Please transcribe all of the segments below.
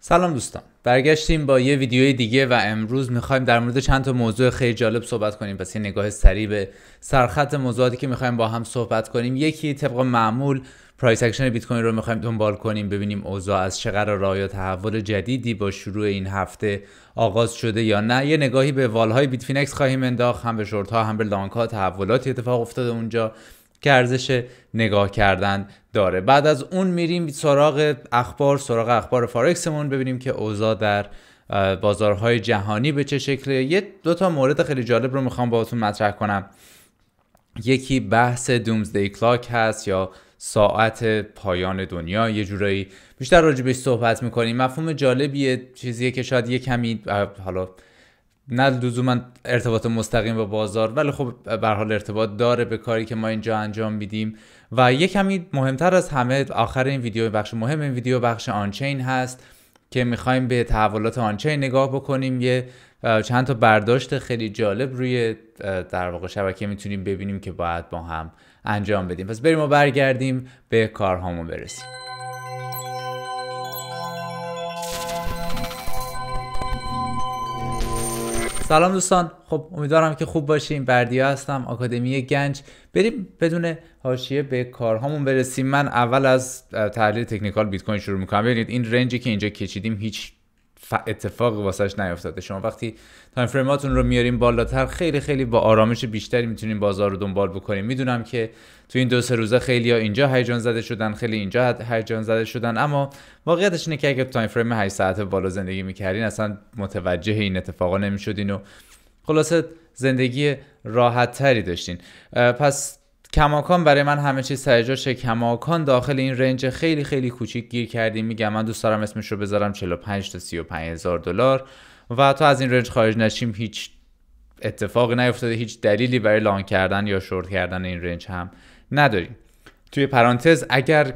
سلام دوستان برگشتیم با یه ویدیوی دیگه و امروز میخوایم در مورد چند تا موضوع خیلی جالب صحبت کنیم پس یه نگاه سریع به سرخط موضوعاتی که میخوایم با هم صحبت کنیم یکی طبق معمول پرایس اکشن بیت کوین رو میخوایم دنبال کنیم ببینیم اوضاع از چه قرار یا تحول جدیدی با شروع این هفته آغاز شده یا نه یه نگاهی به والهای بیت فینکس خواهیم انداخت هم به شورت ها هم به لانگ ها تحولاتی اتفاق افتاده اونجا که ارزش نگاه کردن داره بعد از اون میریم سراغ اخبار سراغ اخبار فارکسمون ببینیم که اوضاع در بازارهای جهانی به چه شکله یه دو تا مورد خیلی جالب رو میخوام باهاتون مطرح کنم یکی بحث دومزدی کلاک هست یا ساعت پایان دنیا یه جورایی بیشتر راجع بهش صحبت میکنیم مفهوم جالبیه چیزیه که شاید یه کمی حالا نه لزوما ارتباط مستقیم با بازار ولی خب به حال ارتباط داره به کاری که ما اینجا انجام میدیم و یه کمی مهمتر از همه آخر این ویدیو بخش مهم این ویدیو بخش آنچین هست که میخوایم به تحولات آنچین نگاه بکنیم یه چند تا برداشت خیلی جالب روی در واقع شبکه میتونیم ببینیم که باید با هم انجام بدیم پس بریم و برگردیم به کارهامون برسیم سلام دوستان خب امیدوارم که خوب باشین بردیا هستم آکادمی گنج بریم بدون حاشیه به کارهامون برسیم من اول از تحلیل تکنیکال بیت کوین شروع میکنم ببینید این رنجی که اینجا کشیدیم هیچ اتفاق واسش نیفتاده شما وقتی تایم فریماتون رو میاریم بالاتر خیلی خیلی با آرامش بیشتری میتونیم بازار رو دنبال بکنیم میدونم که تو این دو سه روزه خیلی ها اینجا هیجان زده شدن خیلی اینجا هیجان زده شدن اما واقعیتش اینه که اگه تایم فریم 8 ساعت بالا زندگی میکردین اصلا متوجه این اتفاقا نمیشدین و خلاصه زندگی راحت تری داشتین پس کماکان برای من همه چیز سر جاشه کماکان داخل این رنج خیلی خیلی کوچیک گیر کردیم میگم من دوست دارم اسمش رو بذارم 45 تا 35 هزار دلار و تا از این رنج خارج نشیم هیچ اتفاقی نیفتاده هیچ دلیلی برای لان کردن یا شورت کردن این رنج هم نداریم توی پرانتز اگر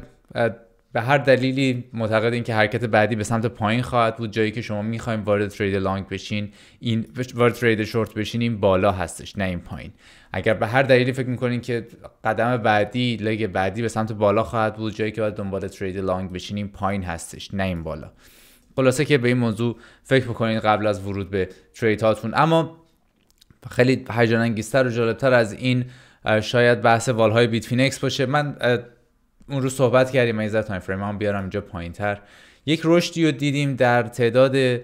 به هر دلیلی معتقدین که حرکت بعدی به سمت پایین خواهد بود جایی که شما میخوایم وارد ترید لانگ بشین این وارد ترید شورت بشین این بالا هستش نه این پایین اگر به هر دلیلی فکر میکنین که قدم بعدی لگ بعدی به سمت بالا خواهد بود جایی که باید دنبال ترید لانگ بشین این پایین هستش نه این بالا خلاصه که به این موضوع فکر بکنین قبل از ورود به ترید هاتون اما خیلی هیجان انگیزتر و جالبتر از این شاید بحث والهای بیت فینکس باشه من اون رو صحبت کردیم من تایم فریم هم بیارم اینجا پایین تر یک رشدی رو دیدیم در تعداد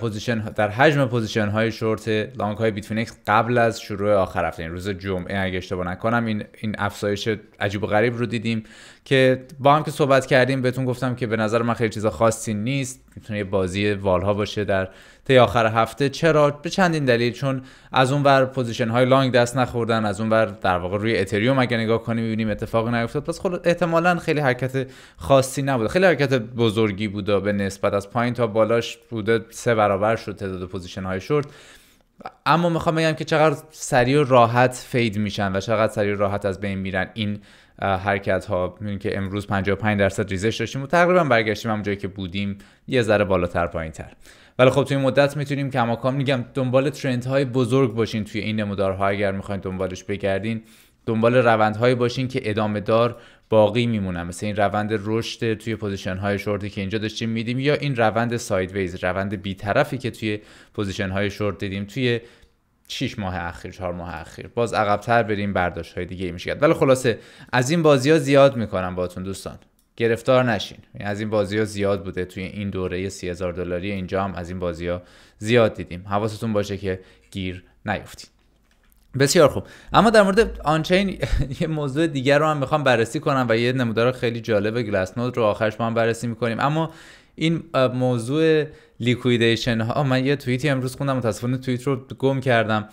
پوزیشن در حجم پوزیشن های شورت لانگ های فینکس قبل از شروع آخر هفته یعنی روز جمعه اگه اشتباه نکنم این این افزایش عجیب و غریب رو دیدیم که با هم که صحبت کردیم بهتون گفتم که به نظر من خیلی چیزا خاصی نیست میتونه یه بازی والها باشه در طی آخر هفته چرا به چندین دلیل چون از اون ور پوزیشن های لانگ دست نخوردن از اون ور در واقع روی اتریوم اگه نگاه کنیم میبینیم اتفاقی نیفتاد پس خود خب احتمالا خیلی حرکت خاصی نبوده خیلی حرکت بزرگی بوده به نسبت از پایین تا بالاش بوده سه برابر شد تعداد پوزیشن های شورت اما میخوام بگم که چقدر سریع و راحت فید میشن و چقدر سریع و راحت از بین میرن این حرکت ها میبینیم که امروز 55 درصد ریزش داشتیم و تقریبا برگشتیم همون جایی که بودیم یه ذره بالاتر پایین ولی خب توی مدت میتونیم کماکان میگم دنبال های بزرگ باشین توی این نمودارها اگر میخواین دنبالش بگردین دنبال روندهایی باشین که ادامه دار باقی میمونن مثل این روند رشد توی پوزیشن های شورتی که اینجا داشتیم میدیم یا این روند سایدویز روند طرفی که توی پوزیشن های شورت دیدیم توی 6 ماه اخیر 4 ماه اخیر باز عقبتر بریم برداشت های دیگه میشه ولی خلاصه از این بازی ها زیاد میکنم باتون دوستان گرفتار نشین یعنی از این بازی ها زیاد بوده توی این دوره سی هزار دلاری اینجا هم از این بازی ها زیاد دیدیم حواستون باشه که گیر نیفتید بسیار خوب اما در مورد آنچین یه موضوع دیگر رو هم میخوام بررسی کنم و یه نمودار خیلی جالب گلاسنود رو آخرش با هم بررسی میکنیم اما این موضوع لیکویدیشن ها من یه توییتی امروز خوندم متاسفانه توییت رو گم کردم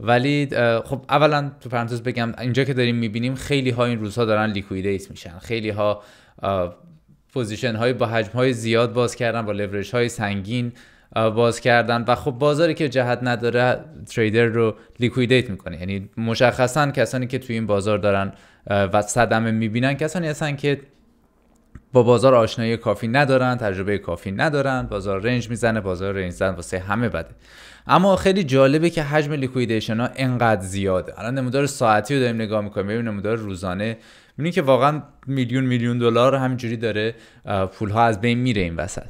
ولی خب اولا تو پرانتز بگم اینجا که داریم میبینیم خیلی ها این روزها دارن لیکویدیت میشن خیلی ها پوزیشن های با حجم های زیاد باز کردن با لورج های سنگین باز کردن و خب بازاری که جهت نداره تریدر رو لیکویدیت میکنه یعنی مشخصا کسانی که توی این بازار دارن و صدمه میبینن کسانی هستن که با بازار آشنایی کافی ندارن تجربه کافی ندارن بازار رنج میزنه بازار رنج زن واسه همه بده اما خیلی جالبه که حجم لیکویدیشن ها انقدر زیاده الان نمودار ساعتی رو داریم نگاه میکنیم ببینیم نمودار روزانه میبینیم که واقعا میلیون میلیون دلار همینجوری داره پول ها از بین میره این وسط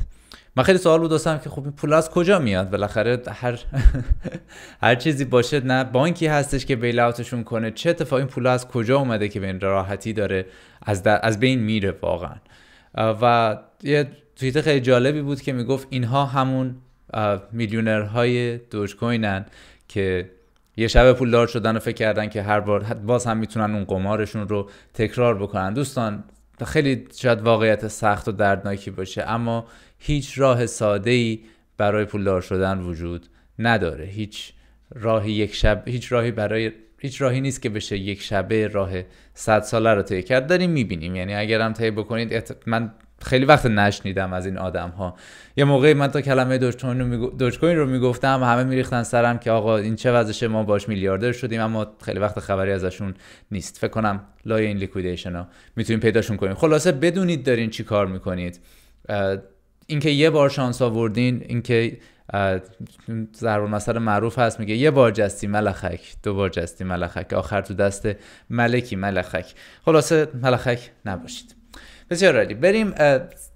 من خیلی سوال بود داشتم که خب این پول از کجا میاد بالاخره هر هر چیزی باشه نه بانکی هستش که بیل اوتشون کنه چه اتفاقی این پول از کجا اومده که به این راحتی داره از, از بین میره واقعا و یه توییت خیلی جالبی بود که میگفت اینها همون میلیونرهای دوج کوینن که یه شب پولدار شدن رو فکر کردن که هر بار باز هم میتونن اون قمارشون رو تکرار بکنن دوستان خیلی شاید واقعیت سخت و دردناکی باشه اما هیچ راه ساده ای برای پولدار شدن وجود نداره هیچ راهی یک شب هیچ راهی برای هیچ راهی نیست که بشه یک شبه راه صد ساله رو طی کرد داریم میبینیم یعنی اگر هم طی بکنید من خیلی وقت نشنیدم از این آدم ها یه موقع من تا کلمه کوین رو میگفتم همه میریختن سرم که آقا این چه وضعشه ما باش میلیاردر شدیم اما خیلی وقت خبری ازشون نیست فکر کنم لای این لیکویدیشن ها میتونیم پیداشون کنیم خلاصه بدونید دارین چی کار میکنید اینکه یه بار شانس آوردین اینکه ضرب المثل معروف هست میگه یه بار جستی ملخک دو بار جستی ملخک آخر تو دست ملکی ملخک خلاصه ملخک نباشید بسیار عالی بریم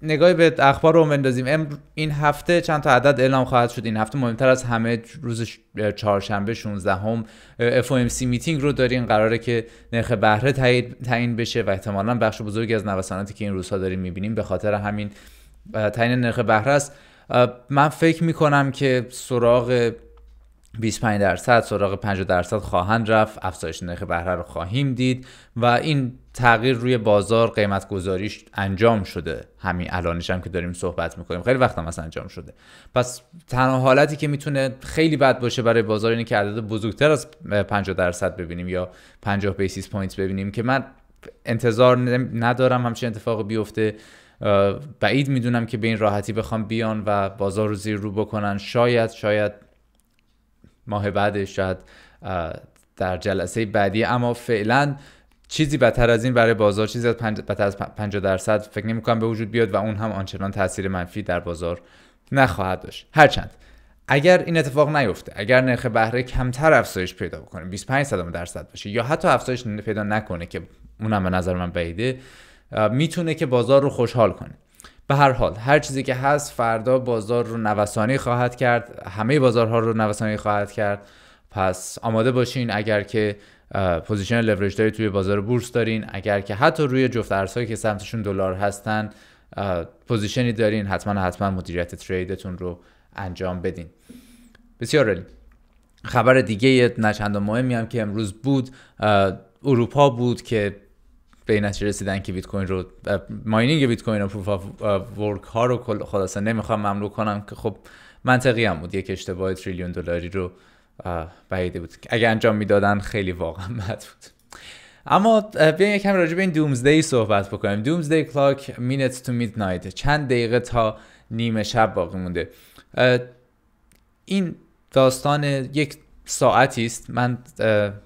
نگاهی به اخبار رو بندازیم این هفته چند تا عدد اعلام خواهد شد این هفته مهمتر از همه روز چهارشنبه 16 هم FOMC میتینگ رو داریم قراره که نرخ بهره تعیین بشه و احتمالا بخش بزرگی از نوساناتی که این روزها داریم میبینیم به خاطر همین تعیین نرخ بهره است من فکر میکنم که سراغ 25 درصد سراغ 5 درصد خواهند رفت افزایش نرخ بهره رو خواهیم دید و این تغییر روی بازار قیمت گذاریش انجام شده همین الانش هم که داریم صحبت میکنیم خیلی وقت هم انجام شده پس تنها حالتی که میتونه خیلی بد باشه برای بازار اینه که عدد بزرگتر از 50 درصد ببینیم یا 50 بیسیس پوینت ببینیم که من انتظار ندارم همچین اتفاق بیفته بعید میدونم که به این راحتی بخوام بیان و بازار رو زیر رو بکنن شاید شاید ماه بعدش شاید در جلسه بعدی اما فعلا چیزی بدتر از این برای بازار چیزی از بدتر از 50 درصد فکر نمیکنم به وجود بیاد و اون هم آنچنان تاثیر منفی در بازار نخواهد داشت هرچند اگر این اتفاق نیفته اگر نرخ بهره کمتر افزایش پیدا بکنه 25 درصد باشه یا حتی افزایش پیدا نکنه که اونم به نظر من بعیده میتونه که بازار رو خوشحال کنه به هر حال هر چیزی که هست فردا بازار رو نوسانی خواهد کرد همه بازارها رو نوسانی خواهد کرد پس آماده باشین اگر که پوزیشن لورج توی بازار بورس دارین اگر که حتی روی جفت ارزهایی که سمتشون دلار هستن پوزیشنی دارین حتما حتما مدیریت تریدتون رو انجام بدین بسیار عالی خبر دیگه نه چندان مهمی هم که امروز بود اروپا بود که به این نتیجه رسیدن که بیت کوین رو ماینینگ بیت کوین و پروف ورک ها رو خلاصا نمیخوام ممنوع کنم که خب منطقی هم بود یک اشتباه تریلیون دلاری رو بعیده بود اگر انجام میدادن خیلی واقعا بد بود اما بیاین یکم راجع به این دومزدی صحبت بکنیم دومزدی کلاک مینت تو میدنایت چند دقیقه تا نیمه شب باقی مونده این داستان یک ساعتی است من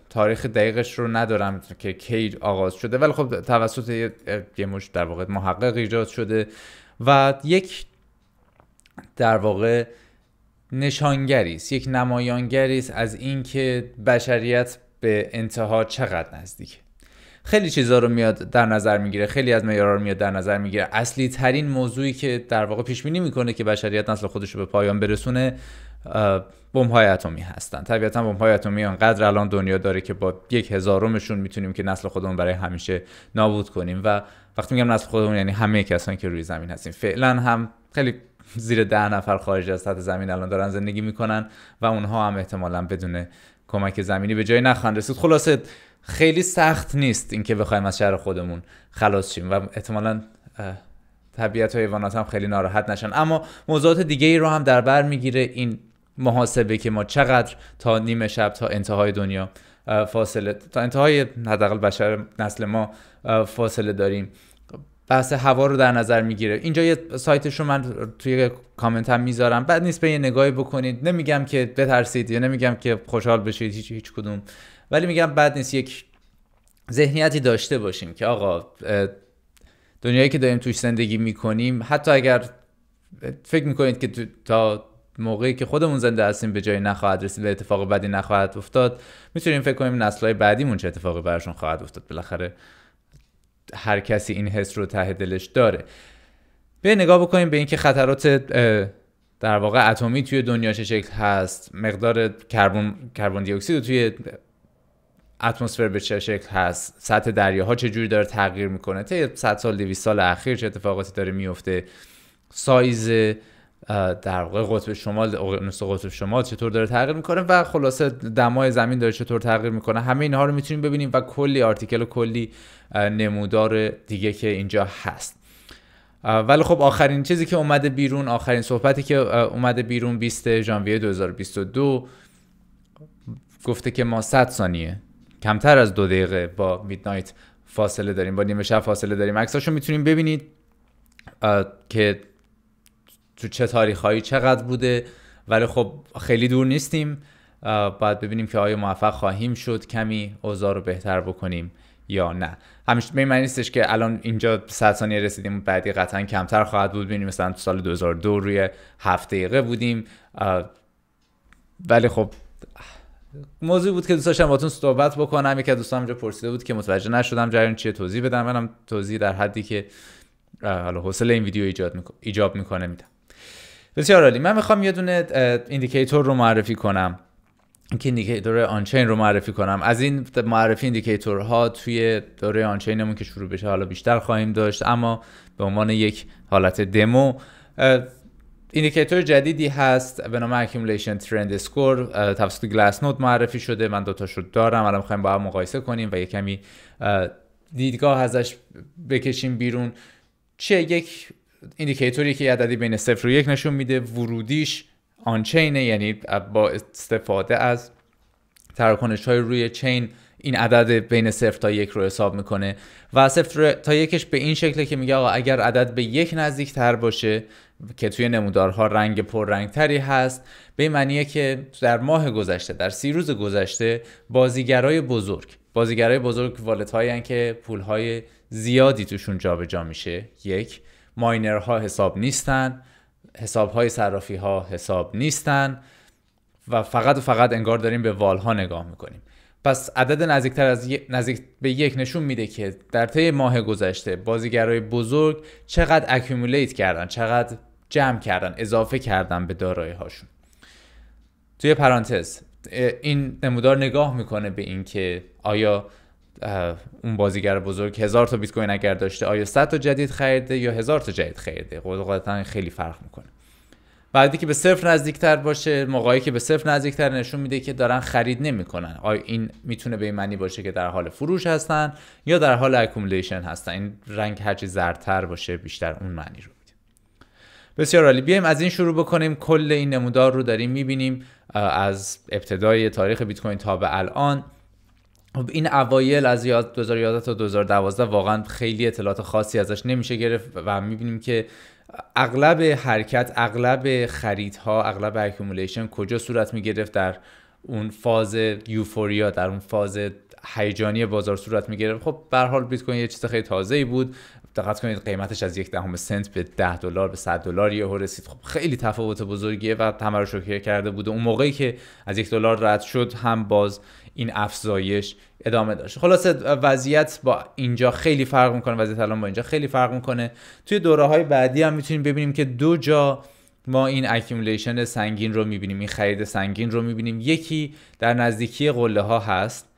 تاریخ دقیقش رو ندارم که کی آغاز شده ولی خب توسط یه مش در واقع محقق ایجاد شده و یک در واقع نشانگری است یک نمایانگری است از اینکه بشریت به انتها چقدر نزدیکه خیلی چیزها رو میاد در نظر میگیره خیلی از معیارها رو میاد در نظر میگیره اصلی ترین موضوعی که در واقع پیش بینی میکنه که بشریت نسل خودش رو به پایان برسونه بمب های اتمی هستن طبیعتا بمب های اتمی انقدر الان دنیا داره که با یک هزارمشون میتونیم که نسل خودمون برای همیشه نابود کنیم و وقتی میگم نسل خودمون یعنی همه کسانی که روی زمین هستیم فعلا هم خیلی زیر ده نفر خارج از سطح زمین الان دارن زندگی میکنن و اونها هم احتمالا بدون کمک زمینی به جای نخواهند رسید خلاصه خیلی سخت نیست اینکه بخوایم از شهر خودمون خلاص شیم و احتمالا طبیعت و حیوانات هم خیلی ناراحت نشن اما موضوعات دیگه ای رو هم در بر میگیره این محاسبه که ما چقدر تا نیمه شب تا انتهای دنیا فاصله تا انتهای حداقل بشر نسل ما فاصله داریم بحث هوا رو در نظر میگیره اینجا یه سایتش رو من توی کامنت هم میذارم بعد نیست به یه نگاهی بکنید نمیگم که بترسید یا نمیگم که خوشحال بشید هیچ هیچ کدوم ولی میگم بعد نیست یک ذهنیتی داشته باشیم که آقا دنیایی که داریم توش زندگی میکنیم حتی اگر فکر میکنید که تا موقعی که خودمون زنده هستیم به جایی نخواهد رسید و اتفاق بدی نخواهد افتاد میتونیم فکر کنیم های بعدیمون چه اتفاقی براشون خواهد افتاد بالاخره هر کسی این حس رو ته دلش داره به نگاه بکنیم به اینکه خطرات در واقع اتمی توی دنیا چه شکل هست مقدار کربن کربن دی اکسید توی اتمسفر به چه شکل هست سطح دریاها چه جوری داره تغییر میکنه طی 100 سال 200 سال اخیر چه اتفاقاتی داره میفته سایز در واقع قطب شمال اقیانوس قطب شمال چطور داره تغییر میکنه و خلاصه دمای زمین داره چطور تغییر میکنه همه اینها رو میتونیم ببینیم و کلی آرتیکل و کلی نمودار دیگه که اینجا هست ولی خب آخرین چیزی که اومده بیرون آخرین صحبتی که اومده بیرون 20 ژانویه 2022 گفته که ما 100 ثانیه کمتر از دو دقیقه با میدنایت فاصله داریم با نیمه شب فاصله داریم عکساشو میتونیم ببینید که تو چه هایی چقدر بوده ولی خب خیلی دور نیستیم باید ببینیم که آیا موفق خواهیم شد کمی اوضاع رو بهتر بکنیم یا نه همیشه به معنی نیستش که الان اینجا 100 ثانیه رسیدیم بعدی قطعا کمتر خواهد بود ببینیم مثلا تو سال 2002 روی هفت دقیقه بودیم ولی خب موضوع بود که دوست داشتم باتون صحبت بکنم یکی از دوستام اینجا پرسیده بود که متوجه نشدم جریان چیه توضیح بدم منم توضیح در حدی که حالا حوصله این ویدیو ایجاب میکنه میدم بسیار عالی من میخوام یه دونه ایندیکیتور رو معرفی کنم که ایندیکیتور آنچین رو معرفی کنم از این معرفی ایندیکیتورها توی دوره آنچینمون که شروع بشه حالا بیشتر خواهیم داشت اما به عنوان یک حالت دمو ایندیکیتور جدیدی هست به نام accumulation ترند اسکور توسط گلاس نوت معرفی شده من دوتا رو دارم الان میخوایم با هم مقایسه کنیم و یه کمی دیدگاه ازش بکشیم بیرون چه یک ایندیکیتوری که عددی بین صفر و یک نشون میده ورودیش آنچینه یعنی با استفاده از تراکنش های روی چین این عدد بین صفر تا یک رو حساب میکنه و صفر تا یکش به این شکله که میگه آقا اگر عدد به یک نزدیک تر باشه که توی نمودارها رنگ پر تری هست به این معنیه که در ماه گذشته در سی روز گذشته بازیگرای بزرگ بازیگرای بزرگ والت هایی که پول های زیادی توشون جابجا میشه یک ماینرها حساب نیستن حساب های صرافی ها حساب نیستن و فقط و فقط انگار داریم به وال ها نگاه میکنیم پس عدد نزدیکتر از نزدیک به یک نشون میده که در طی ماه گذشته بازیگرای بزرگ چقدر اکیومولیت کردن چقدر جمع کردن اضافه کردن به دارایی هاشون توی پرانتز این نمودار نگاه میکنه به اینکه آیا اون بازیگر بزرگ هزار تا بیت کوین اگر داشته آیا 100 تا جدید خریده یا هزار تا جدید خریده قطعا خیلی فرق میکنه بعدی که به صفر نزدیکتر باشه موقعی که به صفر نزدیکتر نشون میده که دارن خرید نمیکنن آیا این میتونه به این معنی باشه که در حال فروش هستن یا در حال اکومولیشن هستن این رنگ هرچی زردتر باشه بیشتر اون معنی رو میده بسیار عالی بیایم از این شروع بکنیم کل این نمودار رو داریم میبینیم از ابتدای تاریخ بیت کوین تا به الان خب این اوایل از 2011 تا 2012 واقعا خیلی اطلاعات خاصی ازش نمیشه گرفت و میبینیم که اغلب حرکت اغلب خریدها اغلب اکومولیشن کجا صورت میگرفت در اون فاز یوفوریا در اون فاز هیجانی بازار صورت میگرفت خب به حال بیت کوین یه چیز خیلی تازه ای بود دقت کنید قیمتش از یک دهم سنت به 10 دلار به 100 دلار یهو رسید خب خیلی تفاوت بزرگیه و همه کرده بود اون موقعی که از یک دلار رد شد هم باز این افزایش ادامه داشت خلاصه وضعیت با اینجا خیلی فرق میکنه وضعیت الان با اینجا خیلی فرق میکنه توی دوره های بعدی هم میتونیم ببینیم که دو جا ما این اکیمولیشن سنگین رو میبینیم این خرید سنگین رو میبینیم یکی در نزدیکی قله ها هست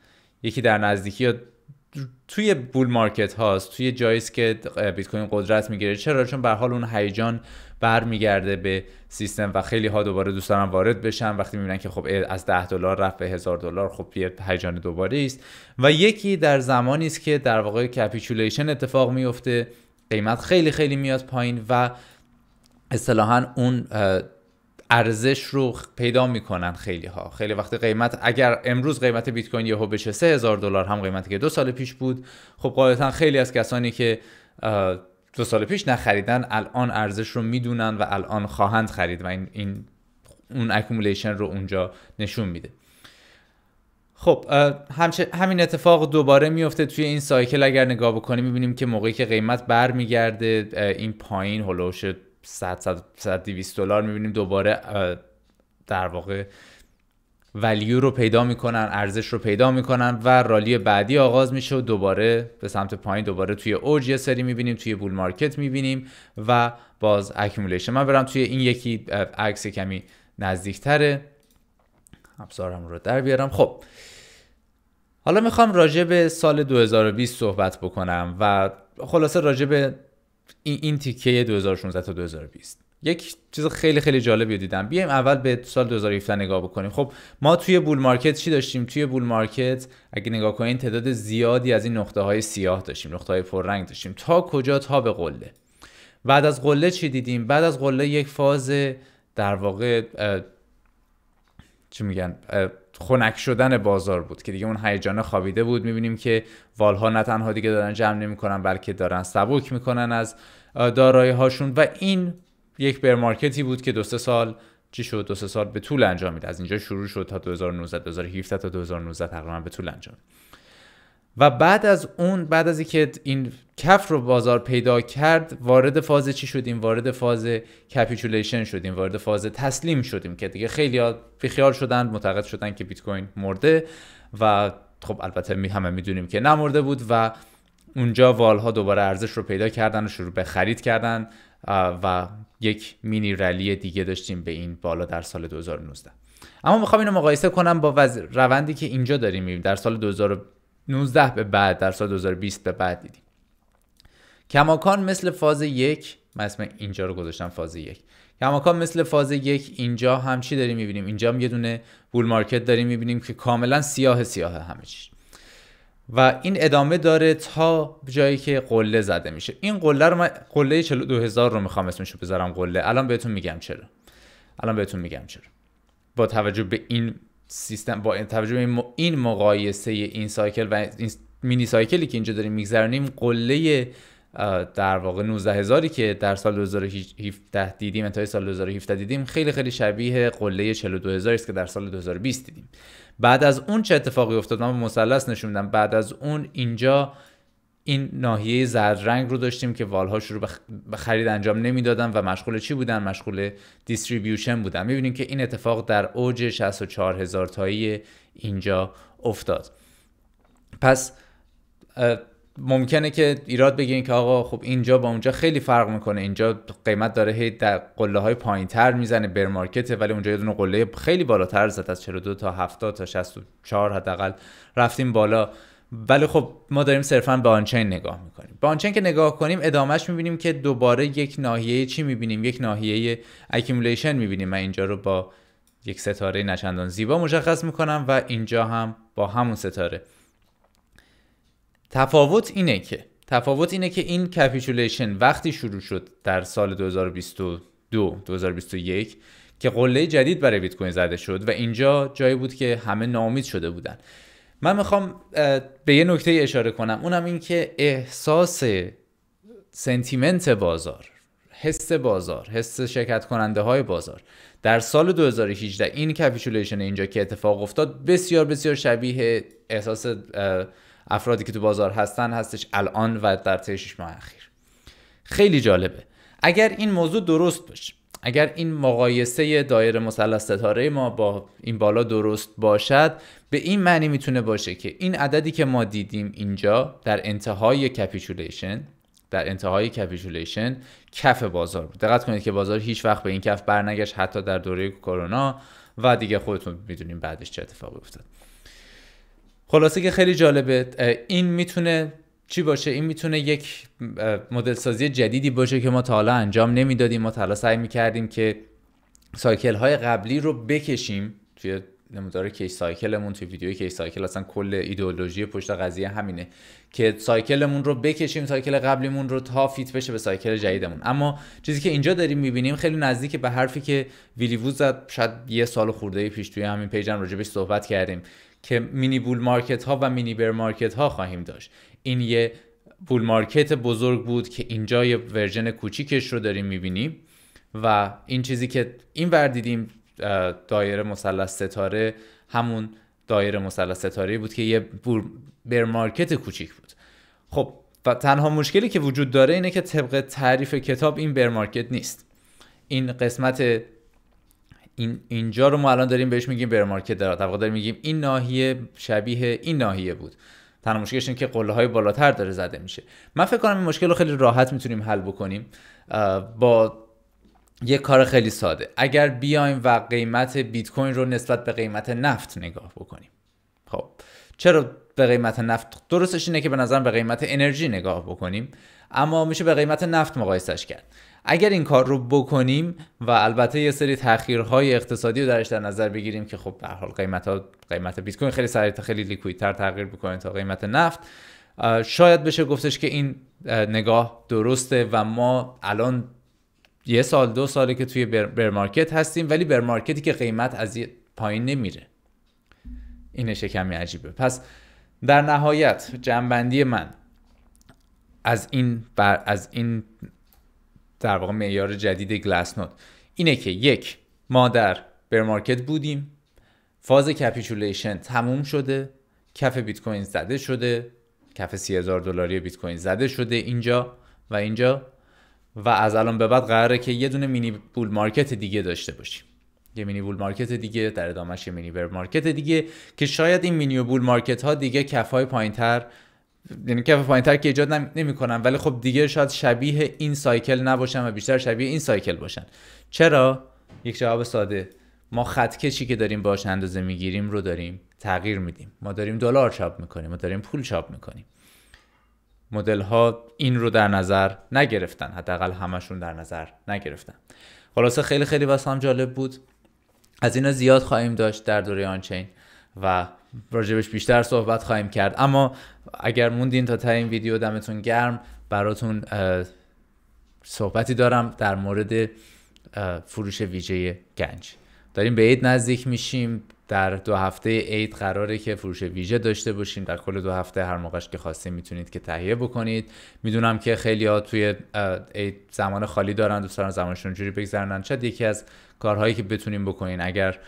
یکی در نزدیکی توی بول مارکت هاست توی جایی که بیت کوین قدرت میگیره چرا چون به حال اون هیجان برمیگرده به سیستم و خیلی ها دوباره دوست وارد بشن وقتی میبینن که خب از 10 دلار رفت به 1000 دلار خب یه هیجان دوباره است و یکی در زمانی است که در واقع کپیچولیشن اتفاق میفته قیمت خیلی خیلی میاد پایین و اصطلاحا اون ارزش رو پیدا میکنن خیلی ها خیلی وقت قیمت اگر امروز قیمت بیت کوین یهو بشه 3000 دلار هم قیمتی که دو سال پیش بود خب غالبا خیلی از کسانی که دو سال پیش نخریدن الان ارزش رو میدونن و الان خواهند خرید و این, این اون اکومولیشن رو اونجا نشون میده خب همین اتفاق دوباره میفته توی این سایکل اگر نگاه بکنیم میبینیم که موقعی که قیمت برمیگرده این پایین هلوش 100 100 200 دلار میبینیم دوباره در واقع ولیو رو پیدا میکنن ارزش رو پیدا میکنن و رالی بعدی آغاز میشه و دوباره به سمت پایین دوباره توی اوج یه سری میبینیم توی بول مارکت میبینیم و باز اکیمولیشن من برم توی این یکی عکس کمی نزدیکتره ابزارم رو در بیارم خب حالا میخوام راجع به سال 2020 صحبت بکنم و خلاصه راجع به این, این تیکه 2016 تا 2020 یک چیز خیلی خیلی جالبی دیدم بیایم اول به سال 2017 نگاه بکنیم خب ما توی بول مارکت چی داشتیم توی بول مارکت اگه نگاه کنیم تعداد زیادی از این نقطه های سیاه داشتیم نقطه های پررنگ داشتیم تا کجا تا به قله بعد از قله چی دیدیم بعد از قله یک فاز در واقع چی میگن خنک شدن بازار بود که دیگه اون هیجان خوابیده بود میبینیم که والها نه تنها دیگه دارن جمع نمیکنن بلکه دارن سبک میکنن از دارایی هاشون و این یک بر بود که دو سه سال چی شد دو سه سال به طول انجام میده از اینجا شروع شد تا 2019 2017 تا 2019 تقریبا به طول انجام و بعد از اون بعد از اینکه این کف رو بازار پیدا کرد وارد فاز چی شدیم وارد فاز کپیتولیشن شدیم وارد فاز تسلیم شدیم که دیگه خیلی بیخیال شدن معتقد شدن که بیت کوین مرده و خب البته می همه میدونیم که نمرده بود و اونجا والها دوباره ارزش رو پیدا کردن و شروع به خرید کردن و یک مینی رلی دیگه داشتیم به این بالا در سال 2019 اما میخوام اینو مقایسه کنم با وز... روندی که اینجا داریم میبینیم در سال 2019 به بعد در سال 2020 به بعد دیدیم کماکان مثل فاز یک من اینجا رو گذاشتم فاز یک کماکان مثل فاز یک اینجا هم چی داریم میبینیم اینجا هم یه دونه بول مارکت داریم میبینیم که کاملا سیاه سیاه همه چی و این ادامه داره تا جایی که قله زده میشه این قله رو من قله 42000 رو میخوام رو بذارم قله الان بهتون میگم چرا الان بهتون میگم چرا با توجه به این سیستم با توجه به این مقایسه این سایکل و این مینی سایکلی که اینجا داریم میگذرونیم قله در واقع 19000 که در سال 2017 دیدیم انتهای سال 2017 دیدیم خیلی خیلی شبیه قله 42000 است که در سال 2020 دیدیم بعد از اون چه اتفاقی افتاد من مثلث نشوندم. بعد از اون اینجا این ناحیه زرد رنگ رو داشتیم که والها رو به خرید انجام نمیدادن و مشغول چی بودن مشغول دیستریبیوشن بودن میبینیم که این اتفاق در اوج 64 هزار تایی اینجا افتاد پس ممکنه که ایراد بگیرین که آقا خب اینجا با اونجا خیلی فرق میکنه اینجا قیمت داره هی در قله های پایین تر میزنه بر مارکت ولی اونجا یه دونه قله خیلی بالاتر زد از 42 تا 70 تا 64 حداقل رفتیم بالا ولی خب ما داریم صرفا به آنچین نگاه میکنیم به آنچین که نگاه کنیم ادامهش میبینیم که دوباره یک ناحیه چی میبینیم یک ناحیه اکیمولیشن میبینیم من اینجا رو با یک ستاره نچندان زیبا مشخص میکنم و اینجا هم با همون ستاره تفاوت اینه که تفاوت اینه که این کپیتولیشن وقتی شروع شد در سال 2022 2021 که قله جدید برای بیت کوین زده شد و اینجا جایی بود که همه نامید شده بودن من میخوام به یه نکته اشاره کنم اونم این که احساس سنتیمنت بازار حس بازار حس شرکت کننده های بازار در سال 2018 این کپیتولیشن اینجا که اتفاق افتاد بسیار بسیار شبیه احساس افرادی که تو بازار هستن هستش الان و در طی 6 ماه اخیر خیلی جالبه اگر این موضوع درست باشه اگر این مقایسه دایره مثلث ستاره ما با این بالا درست باشد به این معنی میتونه باشه که این عددی که ما دیدیم اینجا در انتهای کپیچولیشن در انتهای کپیچولیشن کف بازار بود دقت کنید که بازار هیچ وقت به این کف برنگشت حتی در دوره کرونا و دیگه خودتون میدونیم بعدش چه اتفاقی افتاد خلاصه که خیلی جالبه این میتونه چی باشه این میتونه یک مدل سازی جدیدی باشه که ما تا حالا انجام نمیدادیم ما تا حالا سعی میکردیم که سایکل های قبلی رو بکشیم توی نمودار کیس سایکلمون توی ویدیو کیس سایکل اصلا کل ایدئولوژی پشت قضیه همینه که سایکلمون رو بکشیم سایکل قبلیمون رو تا فیت بشه به سایکل جدیدمون اما چیزی که اینجا داریم میبینیم خیلی نزدیک به حرفی که وود زد شاید یه سال خورده پیش توی همین پیجم راجبش صحبت کردیم که مینی بول مارکت ها و مینی بر مارکت ها خواهیم داشت این یه بول مارکت بزرگ بود که اینجا یه ورژن کوچیکش رو داریم میبینیم و این چیزی که این ور دیدیم دایره مثلث ستاره همون دایره مثلث ستاره بود که یه بر مارکت کوچیک بود خب و تنها مشکلی که وجود داره اینه که طبق تعریف کتاب این بر مارکت نیست این قسمت این اینجا رو ما الان داریم بهش میگیم بر مارکت در طبقه داریم میگیم این ناحیه شبیه این ناحیه بود تنها مشکلش اینه که قله های بالاتر داره زده میشه من فکر کنم این مشکل رو خیلی راحت میتونیم حل بکنیم با یه کار خیلی ساده اگر بیایم و قیمت بیت کوین رو نسبت به قیمت نفت نگاه بکنیم خب چرا به قیمت نفت درستش اینه که به نظر به قیمت انرژی نگاه بکنیم اما میشه به قیمت نفت مقایسش کرد اگر این کار رو بکنیم و البته یه سری تاخیرهای اقتصادی رو درش در نظر بگیریم که خب به حال قیمت ها قیمت بیت کوین خیلی سریع خیلی لیکویدتر تغییر بکنه تا قیمت نفت شاید بشه گفتش که این نگاه درسته و ما الان یه سال دو ساله که توی بر مارکت هستیم ولی بر مارکتی که قیمت از پایین نمیره اینش کمی عجیبه پس در نهایت جنبندی من از این از این در واقع معیار جدید گلاس نوت اینه که یک ما در بر مارکت بودیم فاز کپیچولیشن تموم شده کف بیت کوین زده شده کف 30000 دلاری بیت کوین زده شده اینجا و اینجا و از الان به بعد قراره که یه دونه مینی بول مارکت دیگه داشته باشیم یه مینی بول مارکت دیگه در ادامهش یه مینی بر مارکت دیگه که شاید این مینی بول مارکت ها دیگه پایین پایینتر یعنی کف تر که ایجاد کنن ولی خب دیگه شاید شبیه این سایکل نباشن و بیشتر شبیه این سایکل باشن چرا یک جواب ساده ما خط کشی که داریم باش اندازه میگیریم رو داریم تغییر میدیم ما داریم دلار چاپ میکنیم ما داریم پول چاپ میکنیم مدل ها این رو در نظر نگرفتن حداقل همشون در نظر نگرفتن خلاصه خیلی خیلی واسه جالب بود از اینا زیاد خواهیم داشت در دوره آنچین و راجبش بیشتر صحبت خواهیم کرد اما اگر موندین تا تا این ویدیو دمتون گرم براتون صحبتی دارم در مورد فروش ویژه گنج داریم به عید نزدیک میشیم در دو هفته عید قراره که فروش ویژه داشته باشیم در کل دو هفته هر موقعش که خواستیم میتونید که تهیه بکنید میدونم که خیلی ها توی عید زمان خالی دارن دوستان زمانشون جوری بگذرنن شاید یکی از کارهایی که بتونیم بکنین اگر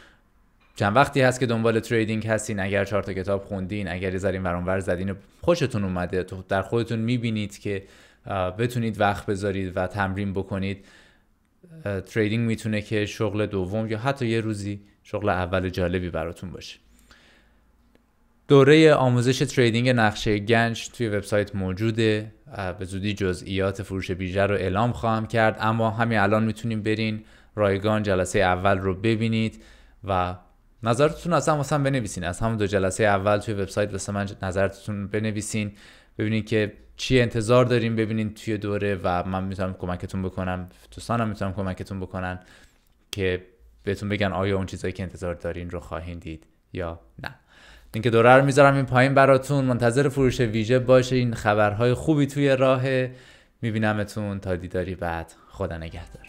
چند وقتی هست که دنبال تریدینگ هستین اگر چهار تا کتاب خوندین اگر یه ذره ورانور زدین خوشتون اومده تو در خودتون میبینید که بتونید وقت بذارید و تمرین بکنید تریدینگ میتونه که شغل دوم یا حتی یه روزی شغل اول جالبی براتون باشه دوره آموزش تریدینگ نقشه گنج توی وبسایت موجوده به زودی جزئیات فروش بیژه رو اعلام خواهم کرد اما همین الان میتونیم برین رایگان جلسه اول رو ببینید و نظرتون اصلا مثلا بنویسین از همون دو جلسه اول توی وبسایت واسه من نظرتون بنویسین ببینین که چی انتظار داریم ببینین توی دوره و من میتونم کمکتون بکنم دوستانم میتونم کمکتون بکنن که بهتون بگن آیا اون چیزایی که انتظار دارین رو خواهین دید یا نه اینکه دوره رو میذارم این پایین براتون منتظر فروش ویژه باشه این خبرهای خوبی توی راهه میبینمتون تا دیداری بعد خدا نگهدار